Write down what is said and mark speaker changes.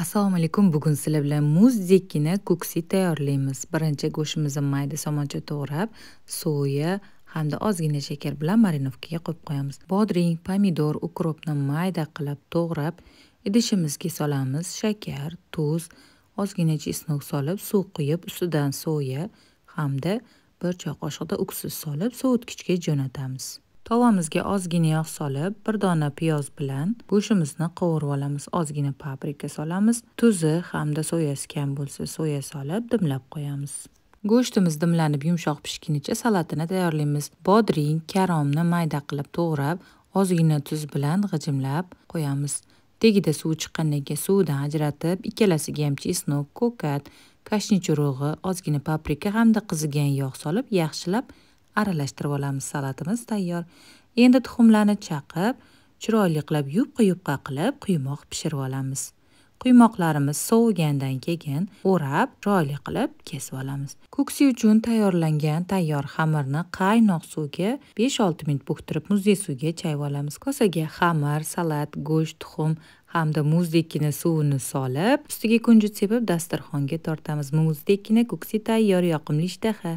Speaker 1: assalomu alaykum bugun sizlar bilan muzdekkina ko'ksik tayyorlaymiz birinchi go'shtimizni mayda somoncha to'g'rab soya hamda ozgina shakar bilan marinovkaga qo'yib qo'yamiz bodring pomidor ukropni mayda qilib to'g'rab idishimizga solamiz shakar tuz ozgina chesnok solib suv quyib ustidan soya hamda bir choy qoshiqda uksus solib sovutgichga jo'natamiz tovamizga ozgina yog' solib bir dona piyoz bilan go'shtimizni qovurib olamiz ozgina paprika solamiz tuzi hamda soyasi kam bo'lsa soya solib dimlab qo'yamiz go'shtimiz dimlanib yumshoq pishgunicha salatini tayyorlaymiz bodring karomni mayda qilib to'g'rab ozgina tuz bilan g'ijimlab qo'yamiz tagida suv chiqqandan keyin suvidan ajratib ikkalasiga ham chesnok ko'kat kashnich urug'i ozgina paprika hamda qizigan yog' solib yaxshilab aralashtirib olamiz salatimiz tayyor endi tuxumlarni chaqib chiroyli qilib yupqa yupqa qilib quymoq pishirib olamiz quymoqlarimiz sovigandan keyin o'rab chiroyli qilib kesib olamiz ko'ksi uchun tayyorlangan tayyor xamirni qaynoq suvga 5-6 minut bo'ktirib muzdek suvga chayib olamiz kosaga xamir salat go'sht tuxum hamda muzdekkina suvini solib ustiga kunjut sepib dasturxonga tortamiz muzdekkina ko'ksi tayyor yoqimli ishtaha